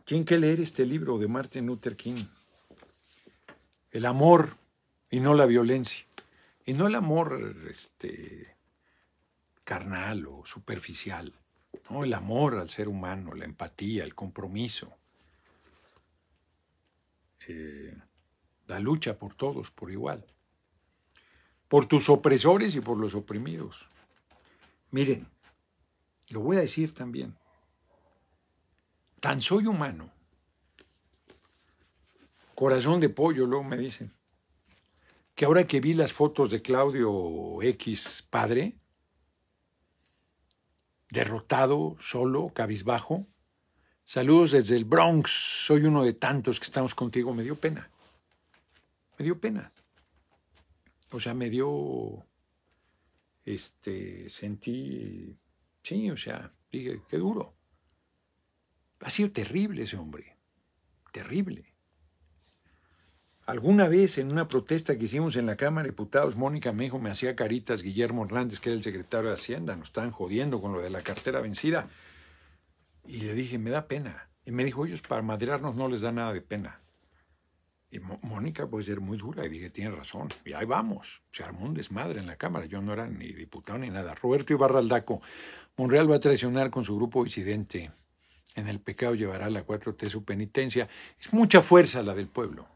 ¿Quién quiere leer este libro de Martin Luther King. El amor y no la violencia. Y no el amor este, carnal o superficial. ¿no? El amor al ser humano, la empatía, el compromiso. Eh, la lucha por todos, por igual. Por tus opresores y por los oprimidos. Miren, lo voy a decir también. Tan soy humano. Corazón de pollo, luego me dicen. Que ahora que vi las fotos de Claudio X padre, derrotado, solo, cabizbajo, saludos desde el Bronx, soy uno de tantos que estamos contigo, me dio pena. Me dio pena. O sea, me dio, este, sentí, sí, o sea, dije, qué duro. Ha sido terrible ese hombre, terrible. Alguna vez en una protesta que hicimos en la Cámara de Diputados, Mónica me dijo, me hacía caritas, Guillermo Hernández, que era el secretario de Hacienda, nos están jodiendo con lo de la cartera vencida. Y le dije, me da pena. Y me dijo, ellos para madrearnos no les da nada de pena. Y Mónica puede ser muy dura y dije, tiene razón. Y ahí vamos. Se armó un desmadre en la Cámara. Yo no era ni diputado ni nada. Roberto Ibarra Aldaco. Monreal va a traicionar con su grupo disidente en el pecado llevará la 4T su penitencia. Es mucha fuerza la del pueblo.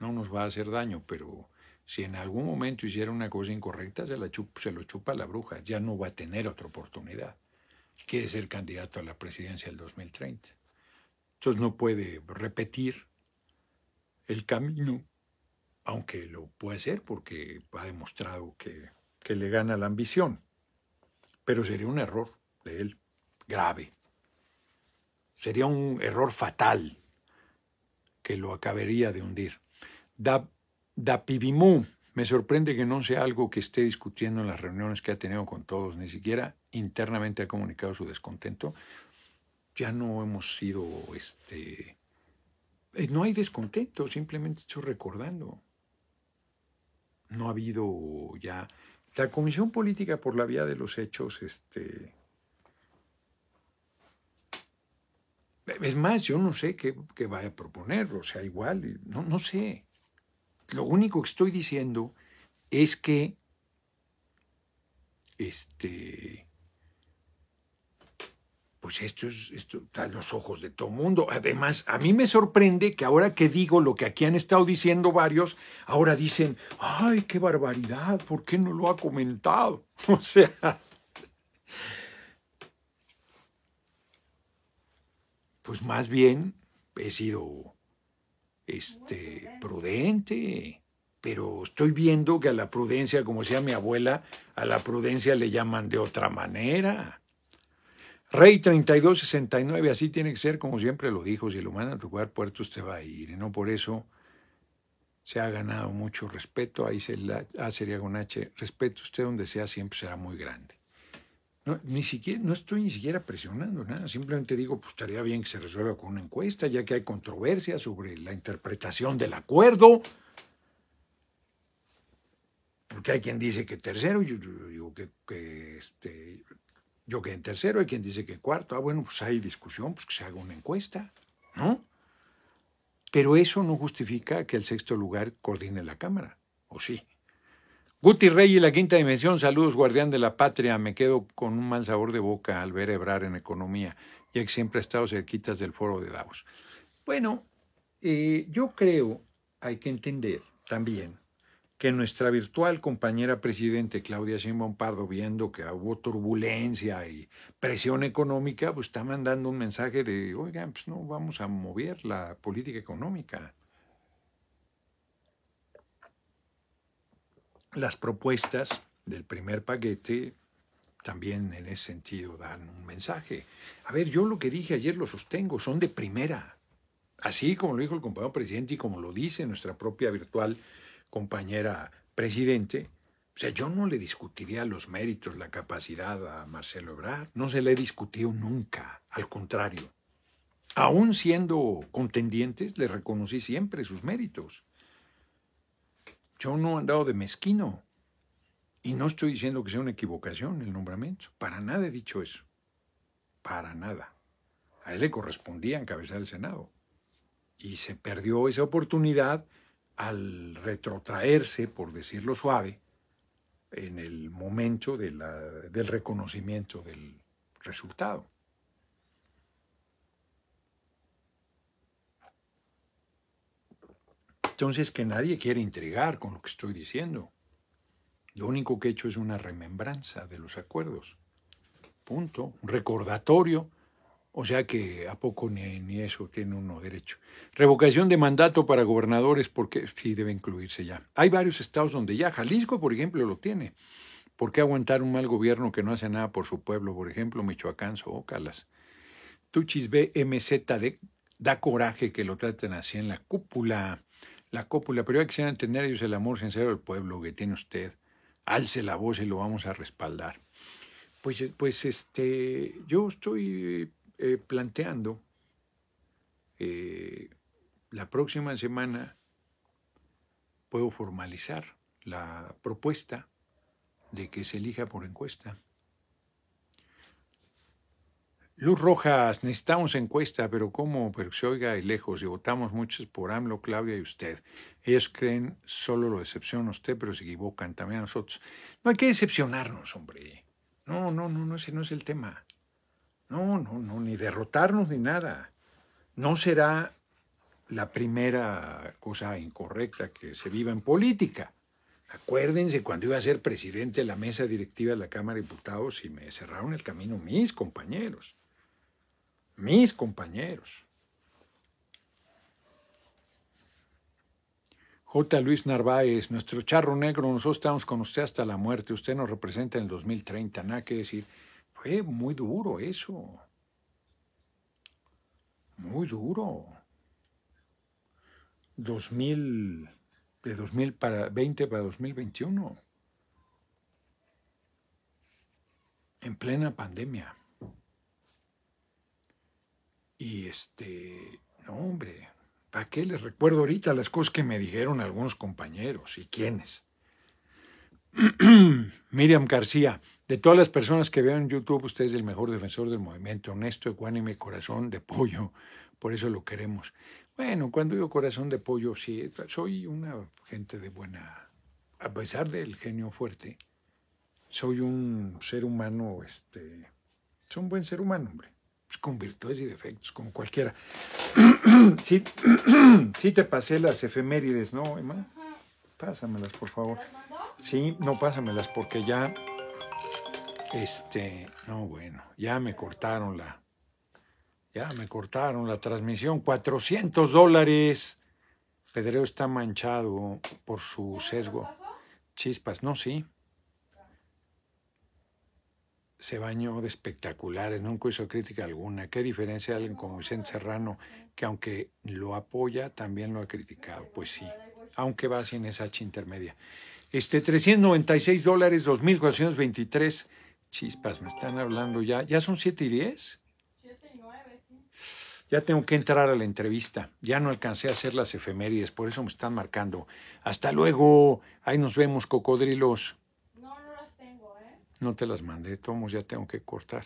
No nos va a hacer daño, pero si en algún momento hiciera una cosa incorrecta, se, la lo chupa la bruja. Ya no va a tener otra oportunidad. Quiere ser candidato a la presidencia del 2030. Entonces no puede repetir el camino, aunque lo puede hacer porque ha demostrado que le gana la ambición. Pero sería un error de él grave sería un error fatal que lo acabaría de hundir. Da, me sorprende que no sea algo que esté discutiendo en las reuniones que ha tenido con todos, ni siquiera internamente ha comunicado su descontento. Ya no hemos sido, este, eh, no hay descontento, simplemente estoy recordando. No ha habido ya, la Comisión Política por la vía de los hechos, este, Es más, yo no sé qué, qué vaya a proponer, o sea, igual, no, no sé. Lo único que estoy diciendo es que este pues esto es esto está en los ojos de todo mundo. Además, a mí me sorprende que ahora que digo lo que aquí han estado diciendo varios, ahora dicen, "Ay, qué barbaridad, ¿por qué no lo ha comentado?" (laughs) O sea, Pues más bien he sido este, prudente, pero estoy viendo que a la prudencia, como decía mi abuela, a la prudencia le llaman de otra manera. Rey 3269, así tiene que ser, como siempre lo dijo, si lo mandan a tocar puerto usted va a ir, y no por eso se ha ganado mucho respeto, ahí se la, ah, sería con H, respeto usted donde sea, siempre será muy grande. No, ni siquiera, no estoy ni siquiera presionando nada, simplemente digo, pues estaría bien que se resuelva con una encuesta, ya que hay controversia sobre la interpretación del acuerdo. Porque hay quien dice que tercero, yo, digo que, este, yo que en tercero, hay quien dice que cuarto. Ah, bueno, pues hay discusión, pues que se haga una encuesta, ¿no? Pero eso no justifica que el sexto lugar coordine la Cámara, ¿o sí? Guti Rey y la quinta dimensión, saludos guardián de la patria, me quedo con un mal sabor de boca al ver Ebrar en economía, ya que siempre ha estado cerquitas del foro de Davos. Bueno, eh, yo creo, hay que entender también, que nuestra virtual compañera presidente Claudia Simón Pardo, viendo que hubo turbulencia y presión económica, pues está mandando un mensaje de, oigan, pues no, vamos a mover la política económica. Las propuestas del primer paquete también en ese sentido dan un mensaje. A ver, yo lo que dije ayer lo sostengo, son de primera. Así como lo dijo el compañero presidente y como lo dice nuestra propia virtual compañera presidente, o sea, yo no le discutiría los méritos, la capacidad a Marcelo Ebrard, no se le discutió nunca, al contrario. Aún siendo contendientes, le reconocí siempre sus méritos. Yo no he andado de mezquino. Y no estoy diciendo que sea una equivocación el nombramiento. Para nada he dicho eso. Para nada. A él le correspondía encabezar el Senado. Y se perdió esa oportunidad al retrotraerse, por decirlo suave, en el momento del reconocimiento del resultado. Entonces que nadie quiere intrigar con lo que estoy diciendo. Lo único que he hecho es una remembranza de los acuerdos. Punto. recordatorio. O sea que a poco ni, eso tiene uno derecho. Revocación de mandato para gobernadores, porque sí debe incluirse ya. Hay varios estados donde ya, Jalisco, por ejemplo, lo tiene. ¿Por qué aguantar un mal gobierno que no hace nada por su pueblo? Por ejemplo, Michoacán, Zócalas. Tuchis BMZ de, da coraje que lo traten así en la cúpula la cópula, pero hay que entender ellos el amor sincero del pueblo que tiene usted. Alce la voz y lo vamos a respaldar. Pues, pues este, yo estoy eh, planteando eh, la próxima semana puedo formalizar la propuesta de que se elija por encuesta. Luz Rojas, necesitamos encuesta, pero ¿cómo? Pero se oiga de lejos y votamos muchos por AMLO, Claudia y usted. Ellos creen solo lo decepciona usted, pero se equivocan también a nosotros. No hay que decepcionarnos, hombre. No, no, no, no, ese no es el tema. No, no, no, ni derrotarnos ni nada. No será la primera cosa incorrecta que se viva en política. Acuérdense cuando iba a ser presidente de la mesa directiva de la Cámara de Diputados y me cerraron el camino mis compañeros mis compañeros. J. Luis Narváez, nuestro charro negro, nosotros estamos con usted hasta la muerte, usted nos representa en el 2030, nada que decir. Fue muy duro eso. Muy duro. 2000, de 2000 para 20 para 2021. En plena pandemia. Y este, no hombre, ¿para qué les recuerdo ahorita las cosas que me dijeron algunos compañeros y quiénes? (clears throat) Miriam García, de todas las personas que veo en YouTube, usted es el mejor defensor del movimiento, honesto, ecuánime, corazón de pollo, por eso lo queremos. Bueno, cuando digo corazón de pollo, sí, soy una gente de buena, a pesar del genio fuerte, soy un ser humano, este, soy un buen ser humano, hombre con virtudes y defectos, como cualquiera. (clears throat) sí, (clears throat) sí te pasé las efemérides, ¿no, Emma? Pásamelas, por favor. Sí, no, pásamelas, porque ya, este, no, bueno, ya me cortaron la, ya me cortaron la transmisión. 400 dólares. Pedreo está manchado por su sesgo. Chispas, no, sí se bañó de espectaculares, nunca hizo crítica alguna. ¿Qué diferencia alguien como Vicente Serrano, que aunque lo apoya, también lo ha criticado? Pues sí, aunque va sin esa H intermedia. Este, 396 dólares, 2.423. Chispas, me están hablando ya. ¿Ya son 7 y 10? y sí. Ya tengo que entrar a la entrevista. Ya no alcancé a hacer las efemérides, por eso me están marcando. Hasta luego. Ahí nos vemos, cocodrilos. No te las mandé, Tomos, ya tengo que cortar.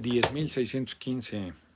10.615